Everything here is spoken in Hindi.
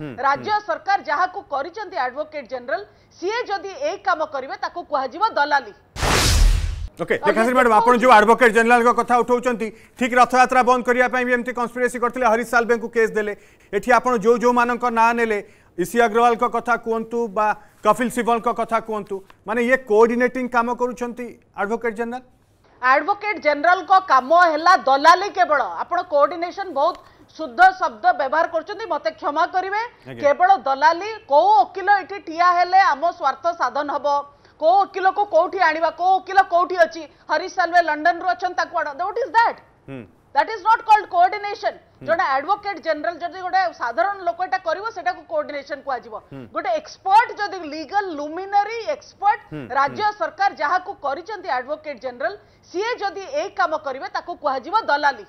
हम्म, राज्य हम्म। सरकार जहाँ को আডভোকেট जेनेल सीए जदि এই कम करे कह दलाली ओके ओके लेखाश्री मैडम तो आप जो आडभोकेट जेनेल कथा उठाऊँ ठीक रथयात्रा बंद करने भी एमती कन्स्पिरेसी करते हरीश सालवे को केस दे आप जो जो मान ने ईसी अग्रवाल कथा कहतु बा कपिल सिवल कथ कहतु माने ये कोअर्डनेटिंग कम करुँच आडभोकेट जेनेल ଆଡ଼ଭୋକେଟ୍ ଜେନେରାଲଙ୍କ କାମ ହେଲା ଦଲାଲି କେବଳ ଆପଣ କୋଅର୍ଡିନେସନ ବହୁତ ଶୁଦ୍ଧ ଶବ୍ଦ ବ୍ୟବହାର କରୁଛନ୍ତି ମୋତେ କ୍ଷମା କରିବେ କେବଳ ଦଲାଲି କୋଉ ଓକିଲ ଏଠି ଠିଆ ହେଲେ ଆମ ସ୍ୱାର୍ଥ ସାଧନ ହେବ କୋଉ ଓକିଲକୁ କୋଉଠି ଆଣିବା କୋଉ ଓକିଲ କୋଉଠି ଅଛି ହରିଶ ସାଲଭେ ଲଣ୍ଡନରୁ ଅଛନ୍ତି ତାକୁ ଆଣ that is that that is not called coordination जोने एडवोकेट जनरल जदी गोटे साधारण लोकटा करिवो सेटा को कोऑर्डिनेशन को आजिवो गोटे एक्सपर्ट जदी लीगल लुमिनरी एक्सपर्ट राज्य सरकार जहा को करिचंती एडवोकेट जनरल सीए जदी एक काम करिवे दलाली